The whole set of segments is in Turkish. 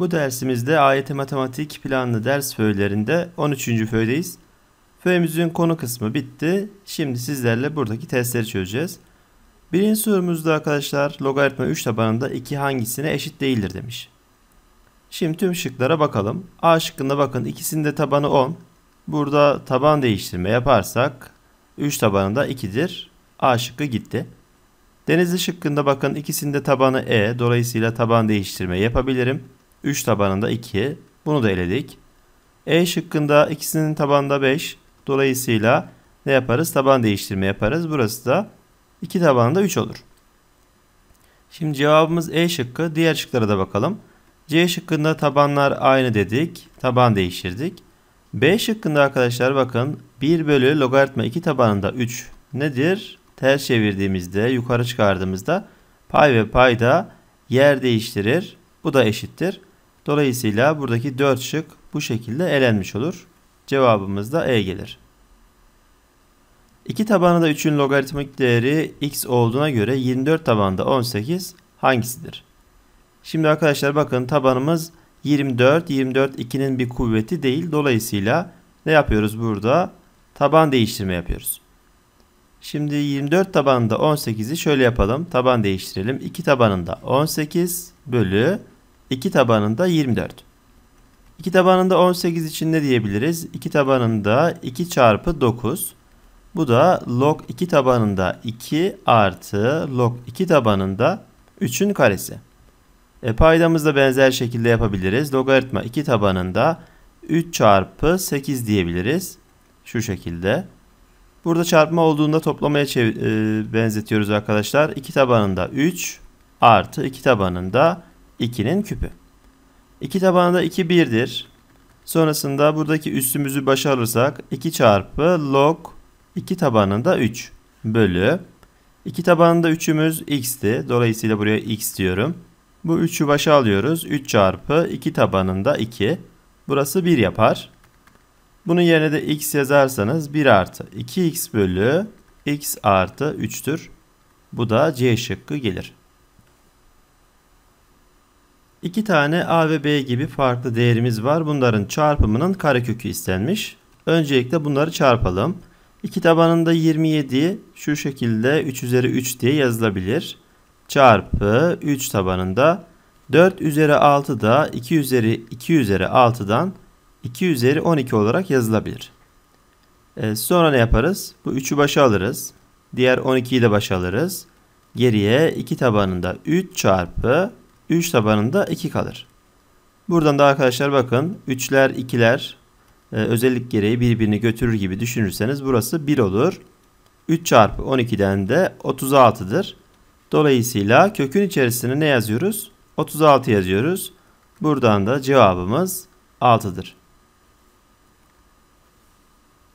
Bu dersimizde AYT Matematik planlı ders föylerinde 13. föydeyiz. Föyümüzün konu kısmı bitti. Şimdi sizlerle buradaki testleri çözeceğiz. Birinci sorumuzda arkadaşlar logaritma 3 tabanında 2 hangisine eşit değildir demiş. Şimdi tüm şıklara bakalım. A şıkkında bakın ikisinde tabanı 10. Burada taban değiştirme yaparsak 3 tabanında 2'dir. A şıkkı gitti. Denizli şıkkında bakın ikisinde tabanı E. Dolayısıyla taban değiştirme yapabilirim. 3 tabanında 2. Bunu da eledik. E şıkkında ikisinin tabanında 5. Dolayısıyla ne yaparız? Taban değiştirme yaparız. Burası da 2 tabanında 3 olur. Şimdi cevabımız E şıkkı. Diğer şıklara da bakalım. C şıkkında tabanlar aynı dedik. Taban değiştirdik. B şıkkında arkadaşlar bakın 1 bölü logaritma 2 tabanında 3 nedir? Ters çevirdiğimizde yukarı çıkardığımızda pay ve payda yer değiştirir. Bu da eşittir. Dolayısıyla buradaki 4 şık bu şekilde elenmiş olur. Cevabımız da E gelir. İki tabanı da 3'ün logaritmik değeri x olduğuna göre 24 tabanında 18 hangisidir? Şimdi arkadaşlar bakın tabanımız 24. 24 2'nin bir kuvveti değil. Dolayısıyla ne yapıyoruz burada? Taban değiştirme yapıyoruz. Şimdi 24 tabanında 18'i şöyle yapalım. Taban değiştirelim. 2 tabanında 18 bölü 2 tabanında 24. 2 tabanında 18 için ne diyebiliriz? 2 tabanında 2 çarpı 9. Bu da log 2 tabanında 2 artı log 2 tabanında 3'ün karesi. E paydamızda benzer şekilde yapabiliriz. Logaritma 2 tabanında 3 çarpı 8 diyebiliriz. Şu şekilde. Burada çarpma olduğunda toplamaya e benzetiyoruz arkadaşlar. 2 tabanında 3 artı 2 tabanında 2'nin küpü. 2 tabanında 2 1'dir. Sonrasında buradaki üstümüzü başa alırsak 2 çarpı log 2 tabanında 3 bölü 2 tabanında 3'ümüz x'ti. Dolayısıyla buraya x diyorum. Bu 3'ü başa alıyoruz. 3 çarpı 2 tabanında 2. Burası 1 yapar. Bunun yerine de x yazarsanız 1 artı 2x bölü x artı 3'tür. Bu da c şıkkı gelir. İki tane a ve b gibi farklı değerimiz var. Bunların çarpımının karekökü istenmiş. Öncelikle bunları çarpalım. 2 tabanında 27 şu şekilde 3 üzeri 3 diye yazılabilir. Çarpı 3 tabanında 4 üzeri 6 da 2 üzeri 2 üzeri 6'dan 2 üzeri 12 olarak yazılabilir. E, sonra ne yaparız? Bu 3'ü başa alırız. Diğer 12'yi de başa alırız. Geriye 2 tabanında 3 çarpı 3 tabanında 2 kalır. Buradan da arkadaşlar bakın 3'ler 2'ler e, özellik gereği birbirini götürür gibi düşünürseniz burası 1 olur. 3 çarpı 12'den de 36'dır. Dolayısıyla kökün içerisine ne yazıyoruz? 36 yazıyoruz. Buradan da cevabımız 6'dır.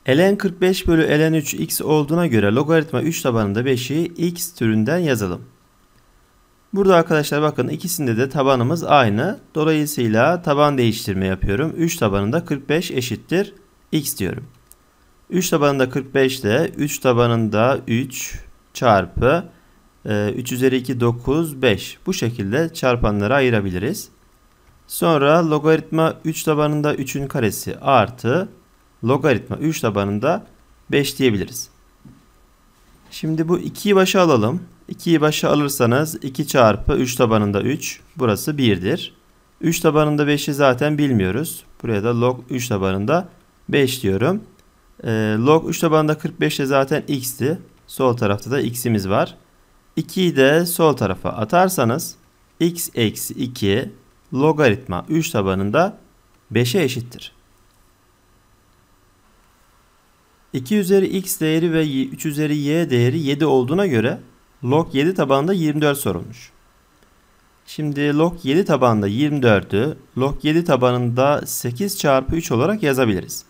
ln 45 bölü ln 3 x olduğuna göre logaritma 3 tabanında 5'i x türünden yazalım. Burada arkadaşlar bakın ikisinde de tabanımız aynı. Dolayısıyla taban değiştirme yapıyorum. 3 tabanında 45 eşittir x diyorum. 3 tabanında 45 de 3 tabanında 3 çarpı 3 e, üzeri 2 9 5. Bu şekilde çarpanları ayırabiliriz. Sonra logaritma 3 tabanında 3'ün karesi artı logaritma 3 tabanında 5 diyebiliriz. Şimdi bu 2'yi başa alalım. 2'yi başa alırsanız 2 çarpı 3 tabanında 3 burası 1'dir. 3 tabanında 5'i zaten bilmiyoruz. Buraya da log 3 tabanında 5 diyorum. E, log 3 tabanında 45 de zaten x'ti. Sol tarafta da x'imiz var. 2'yi de sol tarafa atarsanız x eksi 2 logaritma 3 tabanında 5'e eşittir. 2 üzeri x değeri ve 3 üzeri y değeri 7 olduğuna göre log 7 tabanında 24 sorulmuş. Şimdi log 7 tabanında 24'ü log 7 tabanında 8 çarpı 3 olarak yazabiliriz.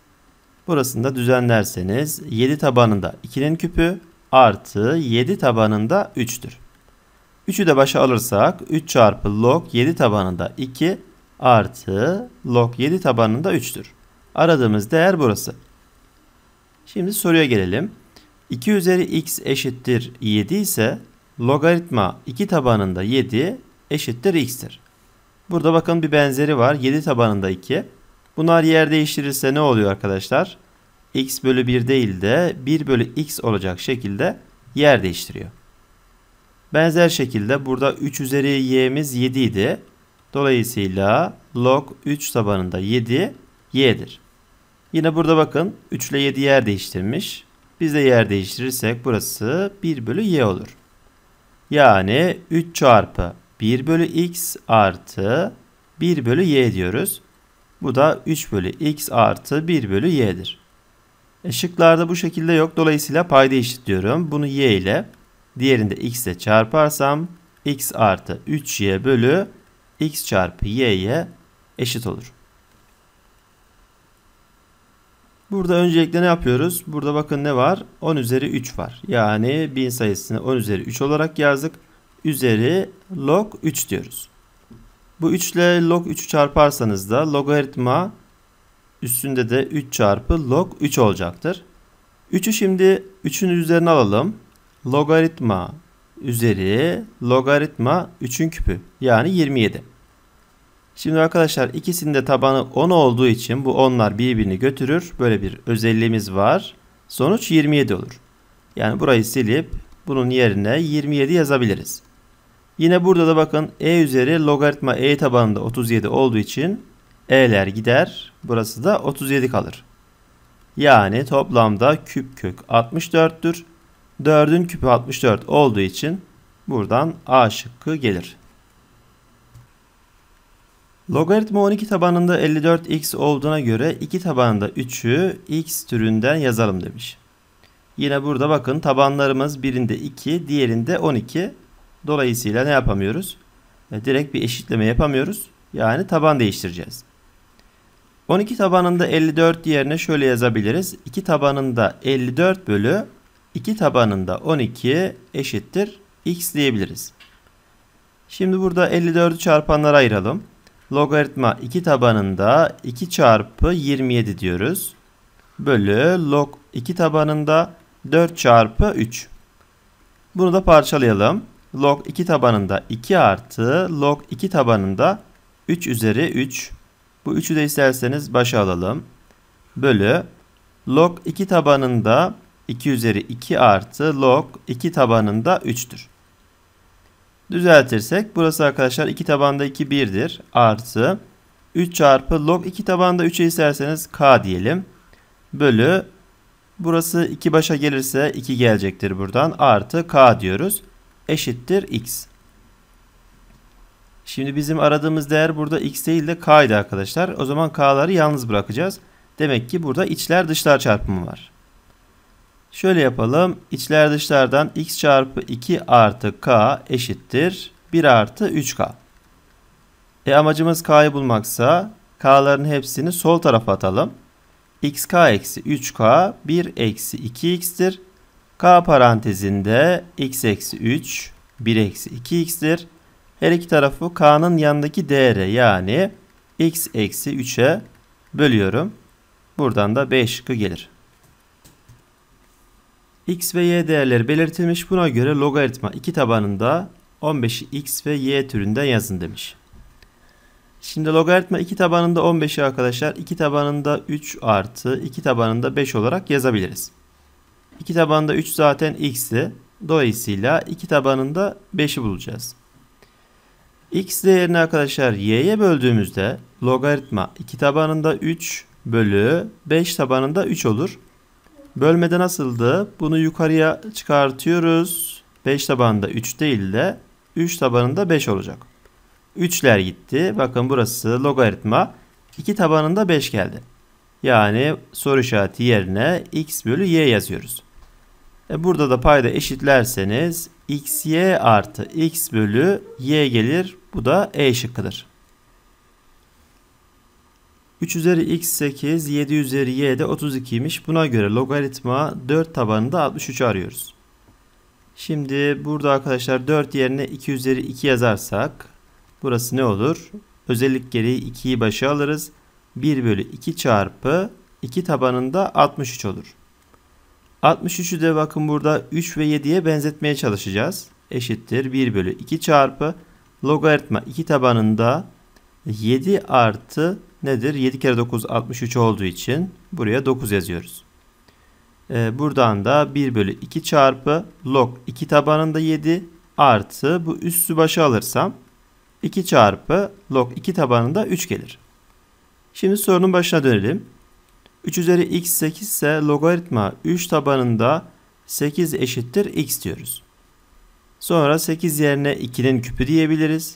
Burasını da düzenlerseniz 7 tabanında 2'nin küpü artı 7 tabanında 3'tür. 3'ü de başa alırsak 3 çarpı log 7 tabanında 2 artı log 7 tabanında 3'tür. Aradığımız değer burası. Şimdi soruya gelelim. 2 üzeri x eşittir 7 ise logaritma 2 tabanında 7 eşittir x'tir. Burada bakın bir benzeri var. 7 tabanında 2. Bunlar yer değiştirirse ne oluyor arkadaşlar? x bölü 1 değil de 1 bölü x olacak şekilde yer değiştiriyor. Benzer şekilde burada 3 üzeri y'miz 7 idi. Dolayısıyla log 3 tabanında 7 y'dir. Yine burada bakın 3 ile 7 yer değiştirmiş. Biz de yer değiştirirsek burası 1 bölü y olur. Yani 3 çarpı 1 bölü x artı 1 bölü y diyoruz. Bu da 3 bölü x artı 1 bölü y'dir. E bu şekilde yok. Dolayısıyla payda eşit Bunu y ile diğerinde de x ile çarparsam x artı 3y bölü x çarpı y'ye eşit olur. Burada öncelikle ne yapıyoruz? Burada bakın ne var? 10 üzeri 3 var. Yani 1000 sayısını 10 üzeri 3 olarak yazdık. Üzeri log 3 diyoruz. Bu 3 ile log 3'ü çarparsanız da logaritma üstünde de 3 çarpı log 3 olacaktır. 3'ü şimdi 3'ün üzerine alalım. Logaritma üzeri logaritma 3'ün küpü yani 27. Şimdi arkadaşlar ikisinde tabanı 10 olduğu için bu 10'lar birbirini götürür. Böyle bir özelliğimiz var. Sonuç 27 olur. Yani burayı silip bunun yerine 27 yazabiliriz. Yine burada da bakın e üzeri logaritma e tabanında 37 olduğu için e'ler gider. Burası da 37 kalır. Yani toplamda küp kök 64'tür. 4'ün küpü 64 olduğu için buradan A şıkkı gelir. Logaritma 12 tabanında 54x olduğuna göre 2 tabanında 3'ü x türünden yazalım demiş. Yine burada bakın tabanlarımız birinde 2 diğerinde 12. Dolayısıyla ne yapamıyoruz? E, direkt bir eşitleme yapamıyoruz. Yani taban değiştireceğiz. 12 tabanında 54 yerine şöyle yazabiliriz. 2 tabanında 54 bölü 2 tabanında 12 eşittir x diyebiliriz. Şimdi burada 54'ü çarpanlara ayıralım logaritma 2 tabanında 2 çarpı 27 diyoruz. Bölü log 2 tabanında 4 çarpı 3. Bunu da parçalayalım. Log 2 tabanında 2 artı log 2 tabanında 3 üzeri 3. Bu 3'ü de isterseniz başa alalım. Bölü log 2 tabanında 2 üzeri 2 artı log 2 tabanında 3'tür düzeltirsek burası arkadaşlar 2 tabanda 2 1'dir. Artı 3 çarpı log 2 tabanda 3'e isterseniz k diyelim. Bölü burası 2 başa gelirse 2 gelecektir buradan. Artı k diyoruz. Eşittir x. Şimdi bizim aradığımız değer burada x değil de k arkadaşlar. O zaman k'ları yalnız bırakacağız. Demek ki burada içler dışlar çarpımı var. Şöyle yapalım. İçler dışlardan x çarpı 2 artı k eşittir 1 artı 3k. E amacımız k'yı bulmaksa k'ların hepsini sol tarafa atalım. xk eksi 3k 1 eksi 2x'tir. k parantezinde x eksi 3 1 eksi 2x'tir. Her iki tarafı k'nın yanındaki değere yani x eksi 3'e bölüyorum. Buradan da b şıkkı gelir. X ve Y değerleri belirtilmiş. Buna göre logaritma 2 tabanında 15'i X ve Y türünden yazın demiş. Şimdi logaritma 2 tabanında 15'i arkadaşlar 2 tabanında 3 artı 2 tabanında 5 olarak yazabiliriz. 2 tabanında 3 zaten x'i. Dolayısıyla 2 tabanında 5'i bulacağız. x değerini arkadaşlar y'ye böldüğümüzde logaritma 2 tabanında 3 bölü 5 tabanında 3 olur. Bölmede nasıldı? Bunu yukarıya çıkartıyoruz. 5 tabanında 3 değil de 3 tabanında 5 olacak. 3'ler gitti. Bakın burası logaritma. 2 tabanında 5 geldi. Yani soru işareti yerine x bölü y yazıyoruz. E burada da payda eşitlerseniz xy artı x bölü y gelir. Bu da e şıkkıdır. 3 üzeri x 8, 7 üzeri y de 32 32'ymiş. Buna göre logaritma 4 tabanında 63 arıyoruz. Şimdi burada arkadaşlar 4 yerine 2 üzeri 2 yazarsak burası ne olur? Özellik gereği 2'yi başa alırız. 1 bölü 2 çarpı 2 tabanında 63 olur. 63'ü de bakın burada 3 ve 7'ye benzetmeye çalışacağız. Eşittir 1 bölü 2 çarpı logaritma 2 tabanında 7 artı nedir? 7 kere 9 63 olduğu için buraya 9 yazıyoruz. Ee, buradan da 1 bölü 2 çarpı log 2 tabanında 7 artı bu üssü başa alırsam 2 çarpı log 2 tabanında 3 gelir. Şimdi sorunun başına dönelim. 3 üzeri x 8 ise logaritma 3 tabanında 8 eşittir x diyoruz. Sonra 8 yerine 2'nin küpü diyebiliriz.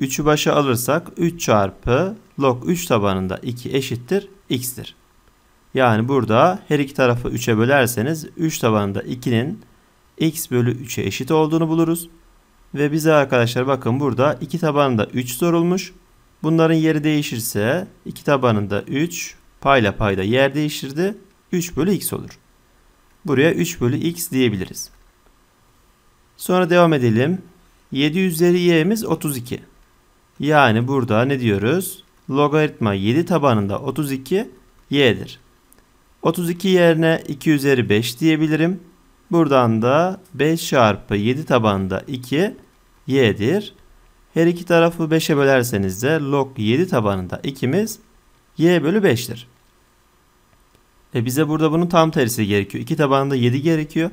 3'ü başa alırsak 3 çarpı log 3 tabanında 2 eşittir x'tir. Yani burada her iki tarafı 3'e bölerseniz 3 tabanında 2'nin x bölü 3'e eşit olduğunu buluruz. Ve bize arkadaşlar bakın burada 2 tabanında 3 sorulmuş. Bunların yeri değişirse 2 tabanında 3 payla payda yer değiştirdi. 3 bölü x olur. Buraya 3 bölü x diyebiliriz. Sonra devam edelim. 7 üzeri y'miz 32. Yani burada ne diyoruz? logaritma 7 tabanında 32 y'dir. 32 yerine 2 üzeri 5 diyebilirim. Buradan da 5 çarpı 7 tabanında 2 y'dir. Her iki tarafı 5'e bölerseniz de log 7 tabanında 2'miz y bölü 5'tir. E bize burada bunun tam tersi gerekiyor. 2 tabanında 7 gerekiyor.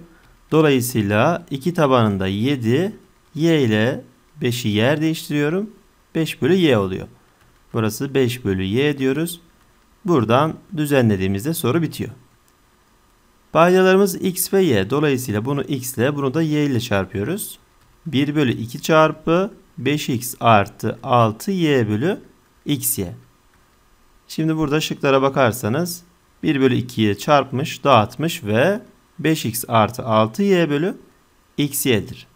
Dolayısıyla 2 tabanında 7 y ile 5'i yer değiştiriyorum. 5 bölü y oluyor. Burası 5 bölü y diyoruz. Buradan düzenlediğimizde soru bitiyor. Paydalarımız x ve y. Dolayısıyla bunu x ile bunu da y ile çarpıyoruz. 1 bölü 2 çarpı 5x artı 6y bölü xy. Şimdi burada şıklara bakarsanız 1 bölü 2'ye çarpmış, dağıtmış ve 5x artı 6y bölü xy'dir.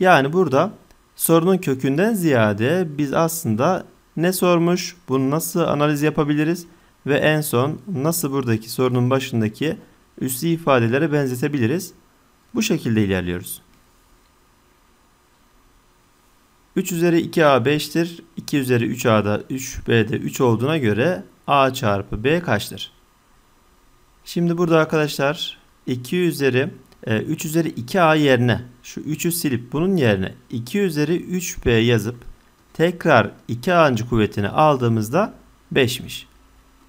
Yani burada sorunun kökünden ziyade biz aslında ne sormuş? Bunu nasıl analiz yapabiliriz? Ve en son nasıl buradaki sorunun başındaki üslü ifadelere benzetebiliriz? Bu şekilde ilerliyoruz. 3 üzeri 2a 5'tir. 2 üzeri 3a'da 3b'de 3 olduğuna göre a çarpı b kaçtır? Şimdi burada arkadaşlar 2 üzeri 3 e, üzeri 2a yerine şu 3'ü silip bunun yerine 2 üzeri 3b yazıp Tekrar 2a'ncı kuvvetini aldığımızda 5'miş.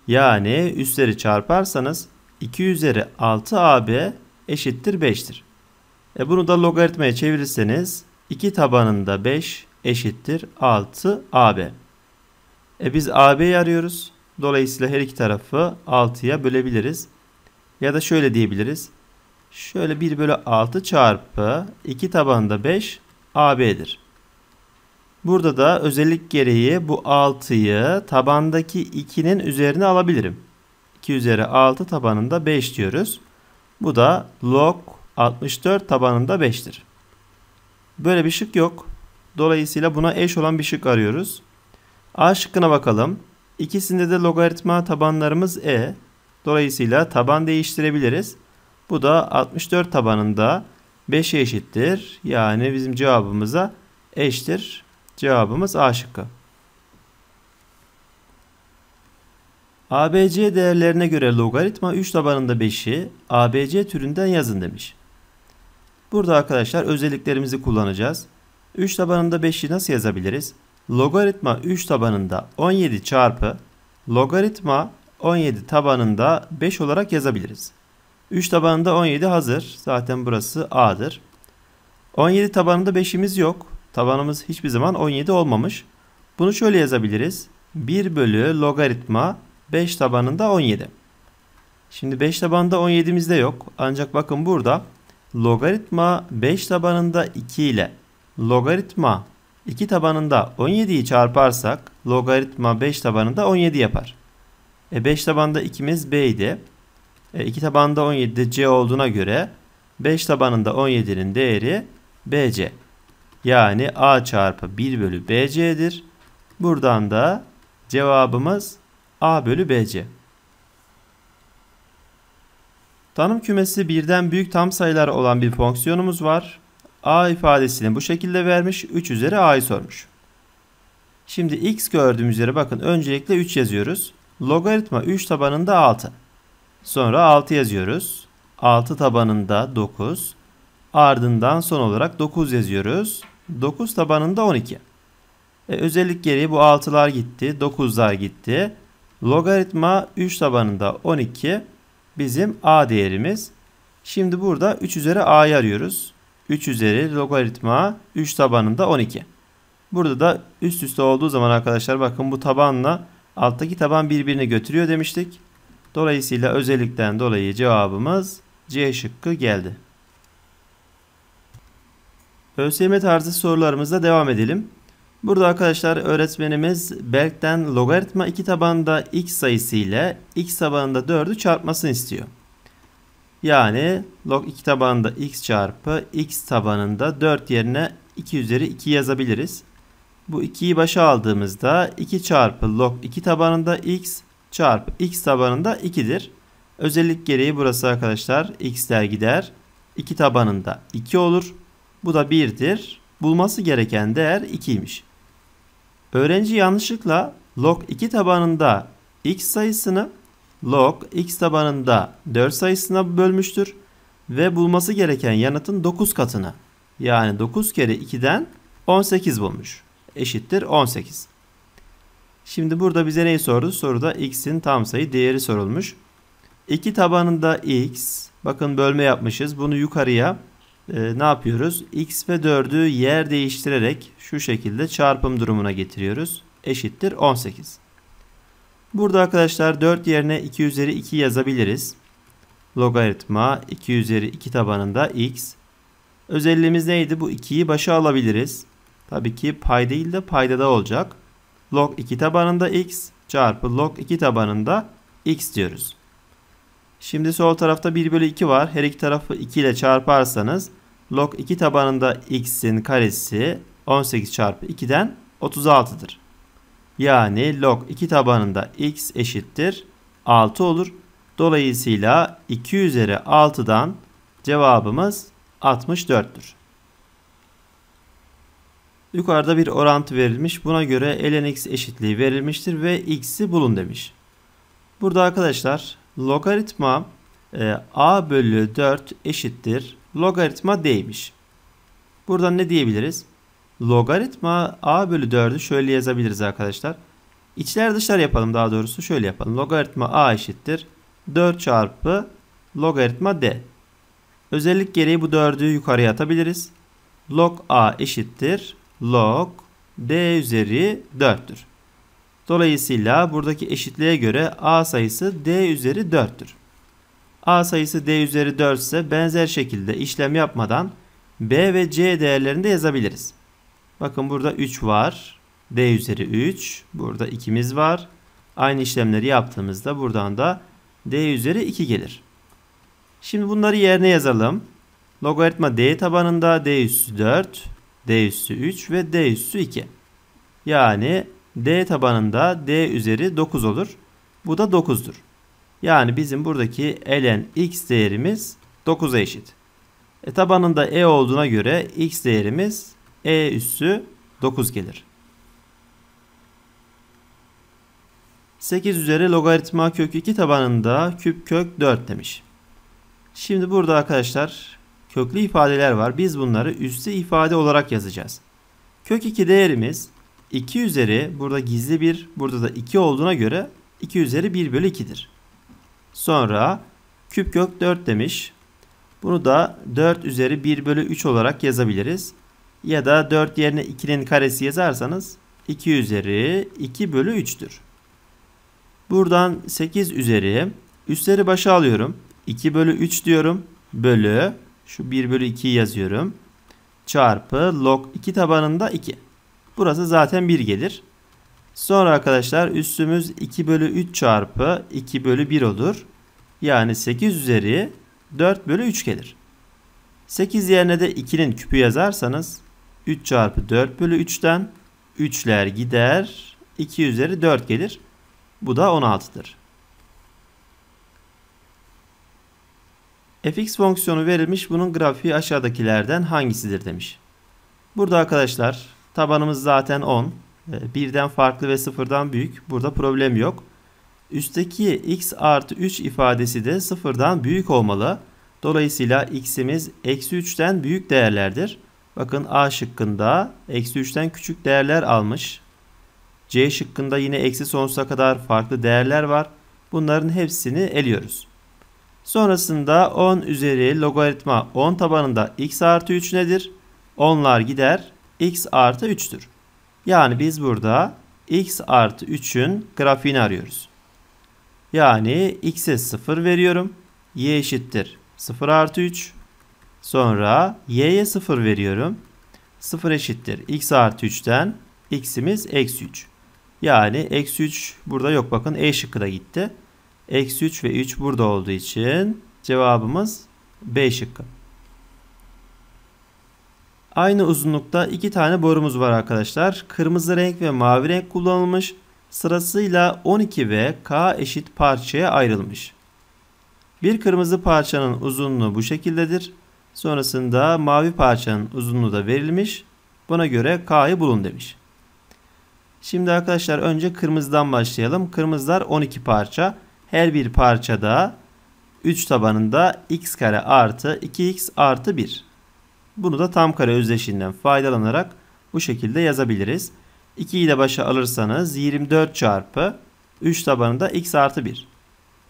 Yani üstleri çarparsanız 2 üzeri 6ab eşittir 5'tir. E bunu da logaritmaya çevirirseniz 2 tabanında 5 eşittir 6ab. E biz ab'yi arıyoruz. Dolayısıyla her iki tarafı 6'ya bölebiliriz. Ya da şöyle diyebiliriz. Şöyle 1 bölü 6 çarpı 2 tabanında 5 ab'dir. Burada da özellik gereği bu 6'yı tabandaki 2'nin üzerine alabilirim. 2 üzeri 6 tabanında 5 diyoruz. Bu da log 64 tabanında 5'tir. Böyle bir şık yok. Dolayısıyla buna eş olan bir şık arıyoruz. A şıkkına bakalım. İkisinde de logaritma tabanlarımız e. Dolayısıyla taban değiştirebiliriz. Bu da 64 tabanında 5'e eşittir. Yani bizim cevabımıza eşittir Cevabımız A şıkkı. ABC değerlerine göre logaritma 3 tabanında 5'i ABC türünden yazın demiş. Burada arkadaşlar özelliklerimizi kullanacağız. 3 tabanında 5'i nasıl yazabiliriz? Logaritma 3 tabanında 17 çarpı logaritma 17 tabanında 5 olarak yazabiliriz. 3 tabanında 17 hazır. Zaten burası A'dır. 17 tabanında 5'imiz yok. Tabanımız hiçbir zaman 17 olmamış. Bunu şöyle yazabiliriz. 1 bölü logaritma 5 tabanında 17. Şimdi 5 tabanında 17'miz de yok. Ancak bakın burada logaritma 5 tabanında 2 ile logaritma 2 tabanında 17'yi çarparsak logaritma 5 tabanında 17 yapar. E 5 tabanda 2'miz B idi. E 2 tabanında 17'de C olduğuna göre 5 tabanında 17'nin değeri BC. Yani A çarpı 1 bölü BC'dir. Buradan da cevabımız A bölü BC. Tanım kümesi birden büyük tam sayılar olan bir fonksiyonumuz var. A ifadesini bu şekilde vermiş. 3 üzeri A'yı sormuş. Şimdi x gördüğümüz üzere bakın öncelikle 3 yazıyoruz. Logaritma 3 tabanında 6. Sonra 6 yazıyoruz. 6 tabanında 9. Ardından son olarak 9 yazıyoruz. 9 tabanında 12. E, özellik gereği bu 6'lar gitti. 9'lar gitti. Logaritma 3 tabanında 12 bizim a değerimiz. Şimdi burada 3 üzeri a'yı arıyoruz. 3 üzeri logaritma 3 tabanında 12. Burada da üst üste olduğu zaman arkadaşlar bakın bu tabanla alttaki taban birbirini götürüyor demiştik. Dolayısıyla özellikten dolayı cevabımız C şıkkı geldi. ÖSYM tarzı sorularımızla devam edelim. Burada arkadaşlar öğretmenimiz Berk'ten logaritma 2 tabanında x sayısı ile x tabanında 4'ü çarpmasını istiyor. Yani log 2 tabanında x çarpı x tabanında 4 yerine 2 üzeri 2 yazabiliriz. Bu 2'yi başa aldığımızda 2 çarpı log 2 tabanında x çarpı x tabanında 2'dir. Özellik gereği burası arkadaşlar x'ler gider. 2 tabanında 2 olur. Bu da 1'dir. Bulması gereken değer 2'ymiş. Öğrenci yanlışlıkla log 2 tabanında x sayısını log x tabanında 4 sayısına bölmüştür. Ve bulması gereken yanıtın 9 katını yani 9 kere 2'den 18 bulmuş. Eşittir 18. Şimdi burada bize neyi sordu? Soruda x'in tam sayı değeri sorulmuş. 2 tabanında x. Bakın bölme yapmışız. Bunu yukarıya e, ne yapıyoruz? X ve 4'ü yer değiştirerek şu şekilde çarpım durumuna getiriyoruz. Eşittir 18. Burada arkadaşlar 4 yerine 2 üzeri 2 yazabiliriz. Logaritma 2 üzeri 2 tabanında x. Özelliğimiz neydi? Bu 2'yi başa alabiliriz. Tabii ki pay değil de paydada olacak. Log 2 tabanında x çarpı log 2 tabanında x diyoruz. Şimdi sol tarafta 1 bölü 2 var. Her iki tarafı 2 ile çarparsanız log 2 tabanında x'in karesi 18 çarpı 2'den 36'dır. Yani log 2 tabanında x eşittir 6 olur. Dolayısıyla 2 üzeri 6'dan cevabımız 64'tür. Yukarıda bir orantı verilmiş. Buna göre ln x eşitliği verilmiştir ve x'i bulun demiş. Burada arkadaşlar logaritma e, a bölü 4 eşittir logaritma d'ymiş. Buradan ne diyebiliriz? Logaritma a bölü 4'ü şöyle yazabiliriz arkadaşlar. İçler dışlar yapalım daha doğrusu şöyle yapalım. Logaritma a eşittir 4 çarpı logaritma d. Özellik gereği bu 4'ü yukarıya atabiliriz. Log a eşittir log d üzeri 4'tür. Dolayısıyla buradaki eşitliğe göre A sayısı D üzeri 4'tür. A sayısı D üzeri 4 ise benzer şekilde işlem yapmadan B ve C değerlerini de yazabiliriz. Bakın burada 3 var. D üzeri 3. Burada 2'miz var. Aynı işlemleri yaptığımızda buradan da D üzeri 2 gelir. Şimdi bunları yerine yazalım. Logaritma D tabanında D üssü 4, D üssü 3 ve D üssü 2. Yani D tabanında D üzeri 9 olur. Bu da 9'dur. Yani bizim buradaki ln x değerimiz 9'a eşit. E tabanında e olduğuna göre x değerimiz e üssü 9 gelir. 8 üzeri logaritma kök 2 tabanında küp kök 4 demiş. Şimdi burada arkadaşlar köklü ifadeler var. Biz bunları üstü ifade olarak yazacağız. Kök 2 değerimiz 2 üzeri burada gizli 1 burada da 2 olduğuna göre 2 üzeri 1 bölü 2'dir. Sonra küp kök 4 demiş. Bunu da 4 üzeri 1 bölü 3 olarak yazabiliriz. Ya da 4 yerine 2'nin karesi yazarsanız 2 üzeri 2 bölü 3'tür. Buradan 8 üzeri üstleri başa alıyorum. 2 bölü 3 diyorum. Bölü şu 1 bölü 2'yi yazıyorum. Çarpı log 2 tabanında 2. Burası zaten 1 gelir. Sonra arkadaşlar üstümüz 2 bölü 3 çarpı 2 bölü 1 olur. Yani 8 üzeri 4 bölü 3 gelir. 8 yerine de 2'nin küpü yazarsanız 3 çarpı 4 bölü 3'ten 3'ler gider. 2 üzeri 4 gelir. Bu da 16'dır. fx fonksiyonu verilmiş bunun grafiği aşağıdakilerden hangisidir demiş. Burada arkadaşlar Tabanımız zaten 10. Ee, birden farklı ve sıfırdan büyük. Burada problem yok. Üstteki x artı 3 ifadesi de sıfırdan büyük olmalı. Dolayısıyla x'imiz eksi 3'ten büyük değerlerdir. Bakın A şıkkında eksi 3'ten küçük değerler almış. C şıkkında yine eksi sonsuza kadar farklı değerler var. Bunların hepsini eliyoruz. Sonrasında 10 üzeri logaritma 10 tabanında x artı 3 nedir? 10'lar gider x artı 3'tür. Yani biz burada x artı 3'ün grafiğini arıyoruz. Yani x'e 0 veriyorum. y eşittir 0 artı 3. Sonra y'ye 0 veriyorum. 0 eşittir x artı 3'ten x'imiz eksi 3. Yani eksi 3 burada yok bakın e şıkkı da gitti. Eksi 3 ve 3 burada olduğu için cevabımız B şıkkı. Aynı uzunlukta iki tane borumuz var arkadaşlar. Kırmızı renk ve mavi renk kullanılmış. Sırasıyla 12 ve K eşit parçaya ayrılmış. Bir kırmızı parçanın uzunluğu bu şekildedir. Sonrasında mavi parçanın uzunluğu da verilmiş. Buna göre K'yı bulun demiş. Şimdi arkadaşlar önce kırmızıdan başlayalım. Kırmızılar 12 parça. Her bir parçada 3 tabanında x kare artı 2x artı 1. Bunu da tam kare özdeşiğinden faydalanarak bu şekilde yazabiliriz. 2'yi de başa alırsanız 24 çarpı 3 tabanında x artı 1.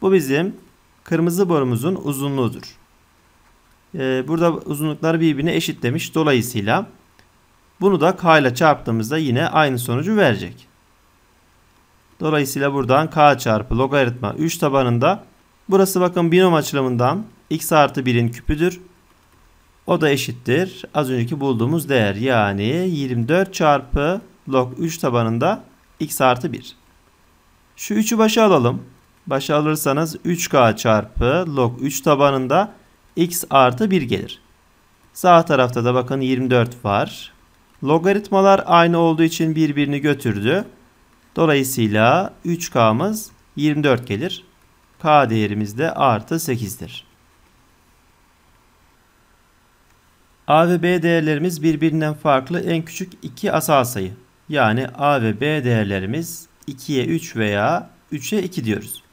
Bu bizim kırmızı borumuzun uzunluğudur. Ee, burada uzunluklar birbirine eşitlemiş. Dolayısıyla bunu da k ile çarptığımızda yine aynı sonucu verecek. Dolayısıyla buradan k çarpı logaritma 3 tabanında burası bakın binom açılımından x artı 1'in küpüdür. O da eşittir. Az önceki bulduğumuz değer yani 24 çarpı log 3 tabanında x artı 1. Şu 3'ü başa alalım. Başa alırsanız 3k çarpı log 3 tabanında x artı 1 gelir. Sağ tarafta da bakın 24 var. Logaritmalar aynı olduğu için birbirini götürdü. Dolayısıyla 3k'mız 24 gelir. k değerimiz de artı 8'dir. A ve B değerlerimiz birbirinden farklı en küçük iki asal sayı. Yani A ve B değerlerimiz 2'ye 3 veya 3'e 2 diyoruz.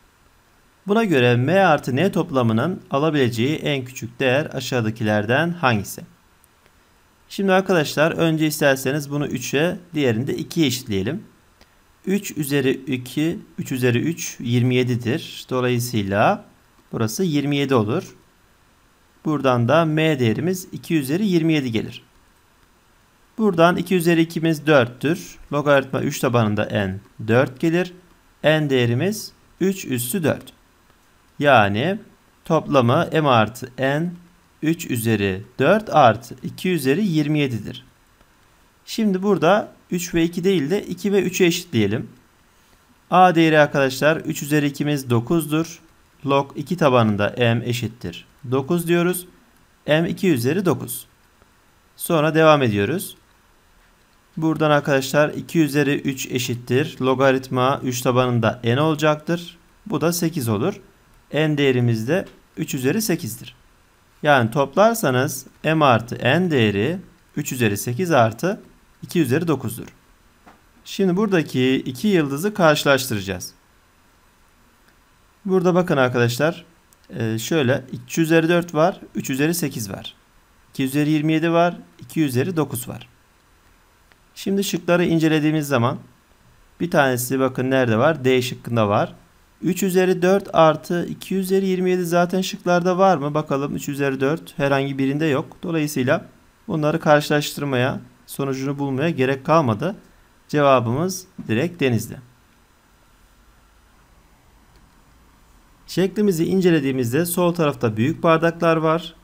Buna göre M artı N toplamının alabileceği en küçük değer aşağıdakilerden hangisi? Şimdi arkadaşlar önce isterseniz bunu 3'e diğerini de 2'ye eşitleyelim. 3 üzeri 2, 3 üzeri 3 27'dir. Dolayısıyla burası 27 olur. Buradan da m değerimiz 2 üzeri 27 gelir. Buradan 2 üzeri 2'miz 4'tür. Logaritma 3 tabanında n 4 gelir. n değerimiz 3 üssü 4. Yani toplamı m artı n 3 üzeri 4 artı 2 üzeri 27'dir. Şimdi burada 3 ve 2 değil de 2 ve 3'ü eşitleyelim. a değeri arkadaşlar 3 üzeri 2'miz 9'dur. Log 2 tabanında m eşittir 9 diyoruz. M2 üzeri 9. Sonra devam ediyoruz. Buradan arkadaşlar 2 üzeri 3 eşittir. Logaritma 3 tabanında n olacaktır. Bu da 8 olur. n değerimiz de 3 üzeri 8'dir. Yani toplarsanız m artı n değeri 3 üzeri 8 artı 2 üzeri 9'dur. Şimdi buradaki iki yıldızı karşılaştıracağız. Burada bakın arkadaşlar ee, şöyle 2 üzeri 4 var. 3 üzeri 8 var. 2 üzeri 27 var. 2 üzeri 9 var. Şimdi şıkları incelediğimiz zaman bir tanesi bakın nerede var? D şıkkında var. 3 üzeri 4 artı 2 üzeri 27 zaten şıklarda var mı? Bakalım 3 üzeri 4 herhangi birinde yok. Dolayısıyla bunları karşılaştırmaya sonucunu bulmaya gerek kalmadı. Cevabımız direkt denizde. Şeklimizi incelediğimizde sol tarafta büyük bardaklar var.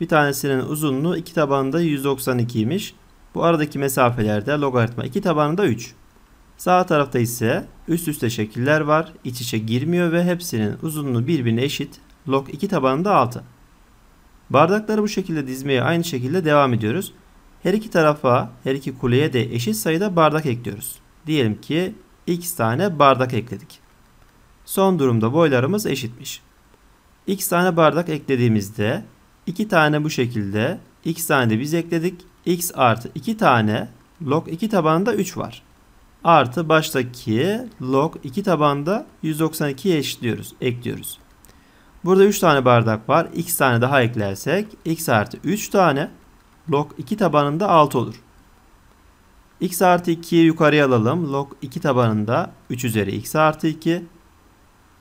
Bir tanesinin uzunluğu iki tabanında 192'ymiş. Bu aradaki mesafelerde logaritma iki tabanında 3. Sağ tarafta ise üst üste şekiller var. İç içe girmiyor ve hepsinin uzunluğu birbirine eşit. Log iki tabanında 6. Bardakları bu şekilde dizmeye aynı şekilde devam ediyoruz. Her iki tarafa, her iki kuleye de eşit sayıda bardak ekliyoruz. Diyelim ki x tane bardak ekledik. Son durumda boylarımız eşitmiş. X tane bardak eklediğimizde 2 tane bu şekilde x tane de biz ekledik. x artı 2 tane log 2 tabanında 3 var. Artı baştaki log 2 tabanında 192'ye eşitliyoruz, ekliyoruz. Burada 3 tane bardak var. x tane daha eklersek x artı 3 tane log 2 tabanında 6 olur. x artı 2'yi yukarıya alalım. Log 2 tabanında 3 üzeri x artı 2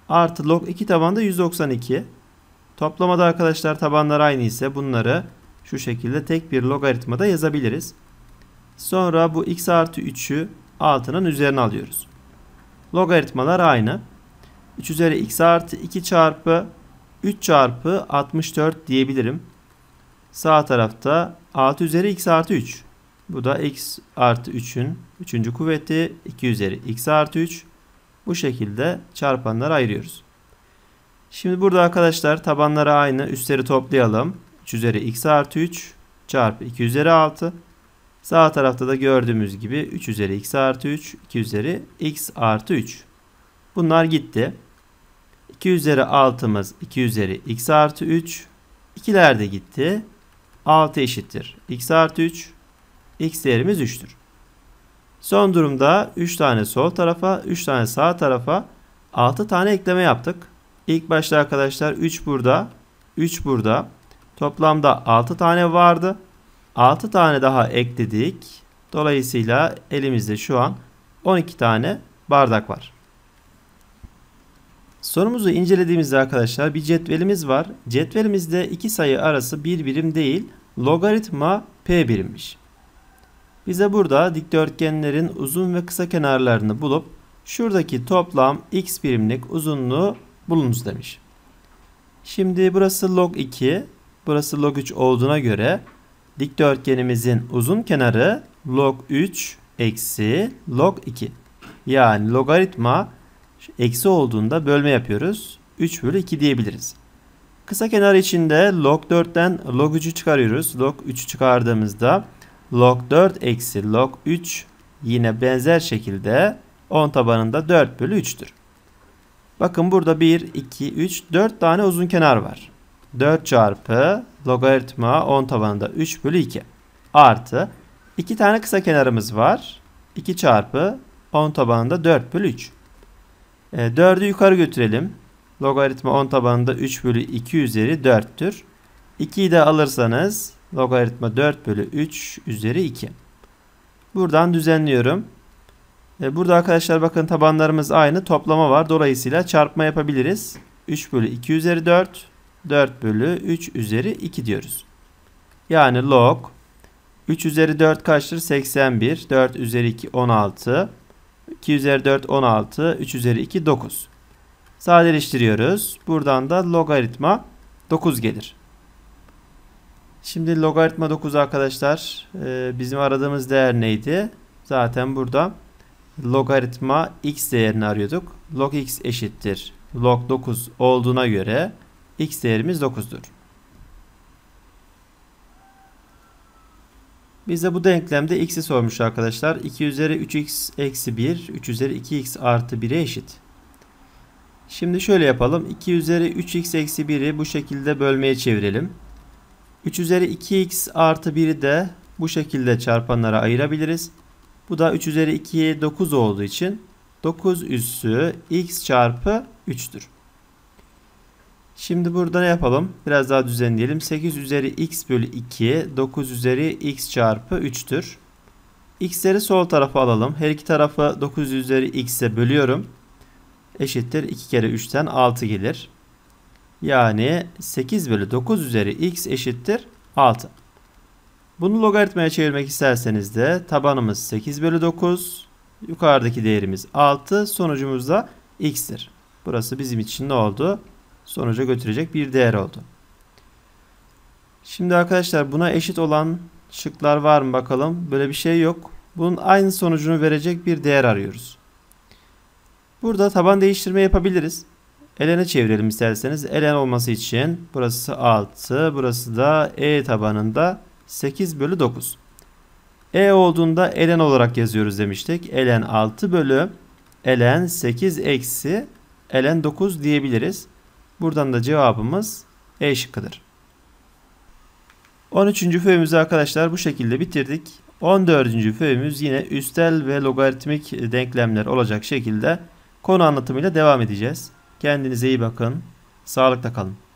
artı log 2 tabanda 192. Toplamada arkadaşlar tabanlar aynı ise bunları şu şekilde tek bir logaritmada yazabiliriz. Sonra bu x artı 3'ü altının üzerine alıyoruz. Logaritmalar aynı. 3 üzeri x artı 2 çarpı 3 çarpı 64 diyebilirim. Sağ tarafta 6 üzeri x artı 3. Bu da x artı 3'ün 3. kuvveti 2 üzeri x artı 3 bu şekilde çarpanları ayırıyoruz. Şimdi burada arkadaşlar tabanları aynı. Üstleri toplayalım. 3 üzeri x artı 3 çarpı 2 üzeri 6. Sağ tarafta da gördüğümüz gibi 3 üzeri x artı 3, 2 üzeri x artı 3. Bunlar gitti. 2 üzeri 6'mız 2 üzeri x artı 3. İkiler de gitti. 6 eşittir. x artı 3. x değerimiz 3'tür. Son durumda 3 tane sol tarafa, 3 tane sağ tarafa 6 tane ekleme yaptık. İlk başta arkadaşlar 3 burada, 3 burada. Toplamda 6 tane vardı. 6 tane daha ekledik. Dolayısıyla elimizde şu an 12 tane bardak var. Sorumuzu incelediğimizde arkadaşlar bir cetvelimiz var. Cetvelimizde iki sayı arası bir birim değil logaritma p birimmiş. Bize burada dikdörtgenlerin uzun ve kısa kenarlarını bulup şuradaki toplam x birimlik uzunluğu bulunuz demiş. Şimdi burası log 2, burası log 3 olduğuna göre dikdörtgenimizin uzun kenarı log 3 eksi log 2. Yani logaritma eksi olduğunda bölme yapıyoruz. 3 bölü 2 diyebiliriz. Kısa kenar içinde log 4'ten log 3'ü çıkarıyoruz. Log 3'ü çıkardığımızda log 4 eksi log 3 yine benzer şekilde 10 tabanında 4 bölü 3'tür. Bakın burada 1, 2, 3, 4 tane uzun kenar var. 4 çarpı logaritma 10 tabanında 3 bölü 2 artı 2 tane kısa kenarımız var. 2 çarpı 10 tabanında 4 bölü 3. E, 4'ü yukarı götürelim. Logaritma 10 tabanında 3 bölü 2 üzeri 4'tür. 2'yi de alırsanız Logaritma 4 bölü 3 üzeri 2. Buradan düzenliyorum. E, burada arkadaşlar bakın tabanlarımız aynı. Toplama var. Dolayısıyla çarpma yapabiliriz. 3 bölü 2 üzeri 4. 4 bölü 3 üzeri 2 diyoruz. Yani log 3 üzeri 4 kaçtır? 81. 4 üzeri 2 16. 2 üzeri 4 16. 3 üzeri 2 9. Sadeleştiriyoruz. Buradan da logaritma 9 gelir. Şimdi logaritma 9 arkadaşlar e, bizim aradığımız değer neydi? Zaten burada logaritma x değerini arıyorduk. Log x eşittir. Log 9 olduğuna göre x değerimiz 9'dur. Bize bu denklemde x'i sormuş arkadaşlar. 2 üzeri 3x eksi 1, 3 üzeri 2x artı 1'e eşit. Şimdi şöyle yapalım. 2 üzeri 3x eksi 1'i bu şekilde bölmeye çevirelim. 3 üzeri 2x artı 1'i de bu şekilde çarpanlara ayırabiliriz. Bu da 3 üzeri 2'ye 9 olduğu için 9 üssü x çarpı 3'tür. Şimdi burada ne yapalım? Biraz daha düzenleyelim. 8 üzeri x bölü 2 9 üzeri x çarpı 3'tür. X'leri sol tarafa alalım. Her iki tarafı 9 üzeri x'e bölüyorum. Eşittir 2 kere 3'ten 6 gelir. Yani 8 bölü 9 üzeri x eşittir 6. Bunu logaritmaya çevirmek isterseniz de tabanımız 8 bölü 9. Yukarıdaki değerimiz 6. Sonucumuz da x'tir. Burası bizim için ne oldu? Sonuca götürecek bir değer oldu. Şimdi arkadaşlar buna eşit olan şıklar var mı bakalım. Böyle bir şey yok. Bunun aynı sonucunu verecek bir değer arıyoruz. Burada taban değiştirme yapabiliriz. Elene çevirelim isterseniz. Elen olması için burası 6. Burası da E tabanında 8 bölü 9. E olduğunda elen olarak yazıyoruz demiştik. Elen 6 bölü elen 8 eksi elen 9 diyebiliriz. Buradan da cevabımız E şıkkıdır. 13. föyümüzü arkadaşlar bu şekilde bitirdik. 14. föyümüz yine üstel ve logaritmik denklemler olacak şekilde konu anlatımıyla devam edeceğiz. Kendinize iyi bakın. Sağlıkla kalın.